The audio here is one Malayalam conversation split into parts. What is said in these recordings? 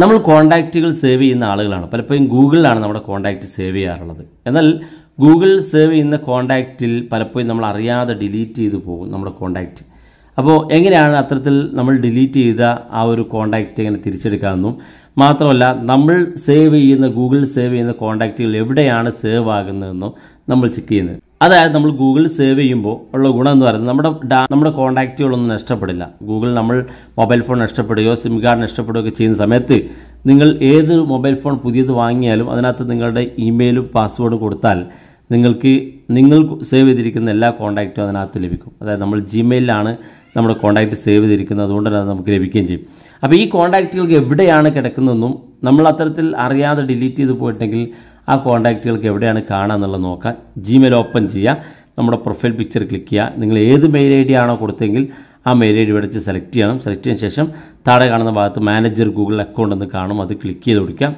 നമ്മൾ കോണ്ടാക്റ്റുകൾ സേവ് ചെയ്യുന്ന ആളുകളാണ് പലപ്പോഴും ഗൂഗിളിലാണ് നമ്മുടെ കോണ്ടാക്റ്റ് സേവ് ചെയ്യാറുള്ളത് എന്നാൽ ഗൂഗിൾ സേവ് ചെയ്യുന്ന കോണ്ടാക്റ്റിൽ പലപ്പോഴും നമ്മൾ അറിയാതെ ഡിലീറ്റ് ചെയ്തു പോകും നമ്മുടെ കോണ്ടാക്റ്റ് അപ്പോൾ എങ്ങനെയാണ് അത്തരത്തിൽ നമ്മൾ ഡിലീറ്റ് ചെയ്ത ആ ഒരു കോണ്ടാക്റ്റ് എങ്ങനെ തിരിച്ചെടുക്കാമെന്നും മാത്രമല്ല നമ്മൾ സേവ് ചെയ്യുന്ന ഗൂഗിൾ സേവ് ചെയ്യുന്ന കോണ്ടാക്റ്റുകൾ എവിടെയാണ് സേവ് ആകുന്നതെന്നും നമ്മൾ ചെക്ക് ചെയ്യുന്നത് അതായത് നമ്മൾ ഗൂഗിൾ സേവ് ചെയ്യുമ്പോൾ ഉള്ള ഗുണം എന്ന് പറയുന്നത് നമ്മുടെ നമ്മുടെ കോൺടാക്റ്റുകളൊന്നും നഷ്ടപ്പെടില്ല ഗൂഗിൾ നമ്മൾ മൊബൈൽ ഫോൺ നഷ്ടപ്പെടുകയോ സിം കാർഡ് നഷ്ടപ്പെടുകയോ ഒക്കെ ചെയ്യുന്ന സമയത്ത് നിങ്ങൾ ഏത് മൊബൈൽ ഫോൺ പുതിയത് വാങ്ങിയാലും അതിനകത്ത് നിങ്ങളുടെ ഇമെയിലും പാസ്വേഡും കൊടുത്താൽ നിങ്ങൾക്ക് നിങ്ങൾ സേവ് ചെയ്തിരിക്കുന്ന എല്ലാ കോൺടാക്റ്റും അതിനകത്ത് ലഭിക്കും അതായത് നമ്മൾ ജിമെയിലാണ് നമ്മുടെ കോൺടാക്റ്റ് സേവ് ചെയ്തിരിക്കുന്നത് അതുകൊണ്ട് തന്നെ നമുക്ക് ലഭിക്കുകയും ചെയ്യും അപ്പോൾ ഈ കോൺടാക്റ്റുകൾക്ക് എവിടെയാണ് കിടക്കുന്നതെന്നും നമ്മൾ അത്തരത്തിൽ അറിയാതെ ഡിലീറ്റ് ചെയ്ത് പോയിട്ടെങ്കിൽ ആ കോൺടാക്റ്റുകൾക്ക് എവിടെയാണ് കാണുക എന്നുള്ളത് നോക്കാൻ ജിമെയിൽ ഓപ്പൺ ചെയ്യുക നമ്മുടെ പ്രൊഫൈൽ പിക്ചർ ക്ലിക്ക് ചെയ്യുക നിങ്ങൾ ഏത് മെയിൽ ഐ ഡി ആണോ കൊടുത്തെങ്കിൽ ആ മെയിൽ ഐ ഡി വെച്ച് സെലക്ട് ചെയ്യണം സെലക്ട് ചെയ്യുന്ന ശേഷം താഴെ കാണുന്ന ഭാഗത്ത് മാനേജർ ഗൂഗിൾ അക്കൗണ്ട് എന്ന് കാണും അത് ക്ലിക്ക് ചെയ്ത് കൊടുക്കുക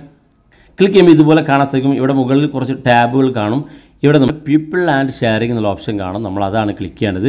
ക്ലിക്ക് ചെയ്യുമ്പോൾ ഇതുപോലെ കാണാൻ സാധിക്കും ഇവിടെ മുകളിൽ കുറച്ച് ടാബുകൾ കാണും ഇവിടെ നമ്മൾ പീപ്പിൾ ആൻഡ് ഷെയറിംഗ് എന്നുള്ള ഓപ്ഷൻ കാണും നമ്മൾ അതാണ് ക്ലിക്ക് ചെയ്യേണ്ടത്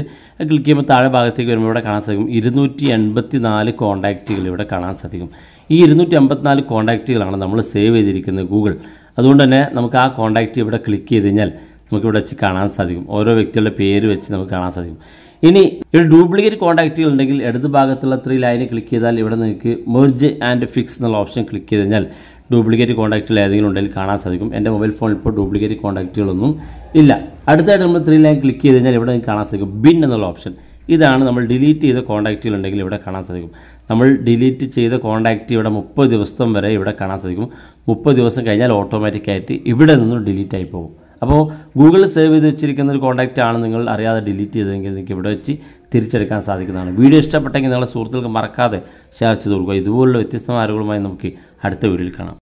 ക്ലിക്ക് ചെയ്യുമ്പോൾ താഴെ ഭാഗത്തേക്ക് വരുമ്പോൾ ഇവിടെ കാണാൻ സാധിക്കും ഇരുന്നൂറ്റി എൺപത്തി നാല് കോൺടാക്റ്റുകൾ ഇവിടെ കാണാൻ സാധിക്കും ഈ ഇരുന്നൂറ്റി അമ്പത്തിനാല് കോൺടാക്റ്റുകളാണ് നമ്മൾ സേവ് ചെയ്തിരിക്കുന്നത് ഗൂഗിൾ അതുകൊണ്ട് തന്നെ നമുക്ക് ആ കോണ്ടാക്റ്റ് ഇവിടെ ക്ലിക്ക് ചെയ്ത് കഴിഞ്ഞാൽ നമുക്കിവിടെ വെച്ച് കാണാൻ സാധിക്കും ഓരോ വ്യക്തിയുടെ പേര് വെച്ച് നമുക്ക് കാണാൻ സാധിക്കും ഇനി ഒരു ഡ്യൂപ്ലിക്കേറ്റ് കോണ്ടാക്റ്റുകൾ ഉണ്ടെങ്കിൽ ഇടത് ഭാഗത്തുള്ള ത്രീ ലൈനിൽ ക്ലിക്ക് ചെയ്താൽ ഇവിടെ നിങ്ങൾക്ക് മെർജ് ആൻഡ് ഫിക്സ് എന്നുള്ള ഓപ്ഷൻ ക്ലിക്ക് ചെയ്ത് കഴിഞ്ഞാൽ ഡ്യൂപ്ലിക്കേറ്റ് കോണ്ടാക്റ്റുകൾ ഏതെങ്കിലും ഉണ്ടെങ്കിൽ കാണാൻ സാധിക്കും എൻ്റെ മൊബൈൽ ഫോണിൽ ഇപ്പോൾ ഡ്യൂപ്ലിക്കേറ്റ് കോണ്ടാക്റ്റുകളൊന്നും ഇല്ല അടുത്തായിട്ട് നമ്മൾ ത്രീ ലൈൻ ക്ലിക്ക് ചെയ്ത് കഴിഞ്ഞാൽ ഇവിടെ നിങ്ങൾക്ക് കാണാൻ സാധിക്കും ബിൻ എന്നുള്ള ഓപ്ഷൻ ഇതാണ് നമ്മൾ ഡിലീറ്റ് ചെയ്ത ഉണ്ടെങ്കിൽ ഇവിടെ കാണാൻ സാധിക്കും നമ്മൾ ഡിലീറ്റ് ചെയ്ത കോൺടാക്റ്റ് ഇവിടെ മുപ്പത് ദിവസം വരെ ഇവിടെ കാണാൻ സാധിക്കും മുപ്പത് ദിവസം കഴിഞ്ഞാൽ ഓട്ടോമാറ്റിക്കായിട്ട് ഇവിടെ നിന്നും ഡിലീറ്റ് ആയി പോകും അപ്പോൾ ഗൂഗിൾ സേവ് ചെയ്ത് വെച്ചിരിക്കുന്ന ഒരു കോൺടാക്റ്റ് ആണ് നിങ്ങൾ അറിയാതെ ഡിലീറ്റ് ചെയ്തതെങ്കിൽ നിങ്ങൾക്ക് ഇവിടെ വെച്ച് തിരിച്ചെടുക്കാൻ സാധിക്കുന്നതാണ് വീഡിയോ ഇഷ്ടപ്പെട്ടെങ്കിൽ നിങ്ങളുടെ സുഹൃത്തുക്കൾക്ക് മറക്കാതെ ഷെയർ ചെയ്ത് കൊടുക്കുക ഇതുപോലുള്ള വ്യത്യസ്തമായ അറിവുകളുമായി നമുക്ക് അടുത്ത വീഡിയോയിൽ കാണാം